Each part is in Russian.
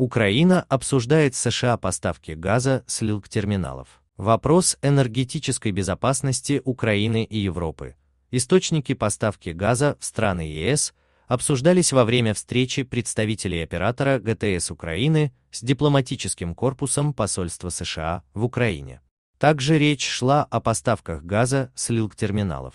Украина обсуждает с США поставки газа с лилк-терминалов. Вопрос энергетической безопасности Украины и Европы. Источники поставки газа в страны ЕС обсуждались во время встречи представителей оператора ГТС Украины с дипломатическим корпусом посольства США в Украине. Также речь шла о поставках газа с лилк-терминалов.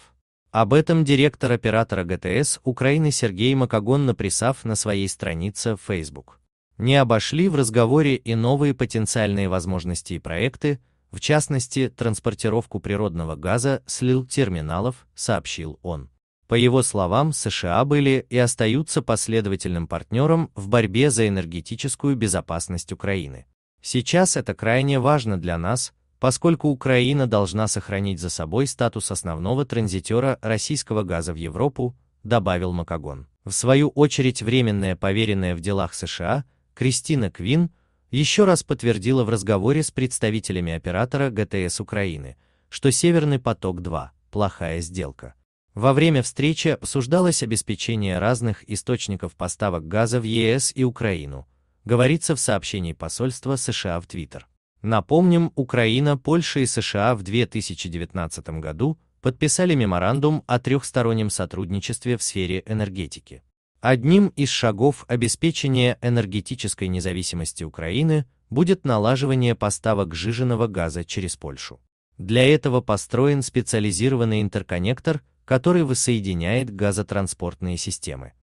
Об этом директор оператора ГТС Украины Сергей Макогон написав на своей странице в Facebook. Не обошли в разговоре и новые потенциальные возможности и проекты, в частности, транспортировку природного газа с лил-терминалов, сообщил он. По его словам, США были и остаются последовательным партнером в борьбе за энергетическую безопасность Украины. Сейчас это крайне важно для нас, поскольку Украина должна сохранить за собой статус основного транзитера российского газа в Европу, добавил Макагон. В свою очередь временное поверенное в делах США Кристина Квин еще раз подтвердила в разговоре с представителями оператора ГТС Украины, что «Северный поток-2» – плохая сделка. Во время встречи обсуждалось обеспечение разных источников поставок газа в ЕС и Украину, говорится в сообщении посольства США в Твиттер. Напомним, Украина, Польша и США в 2019 году подписали меморандум о трехстороннем сотрудничестве в сфере энергетики. Одним из шагов обеспечения энергетической независимости Украины будет налаживание поставок жиженного газа через Польшу. Для этого построен специализированный интерконнектор, который воссоединяет газотранспортные системы.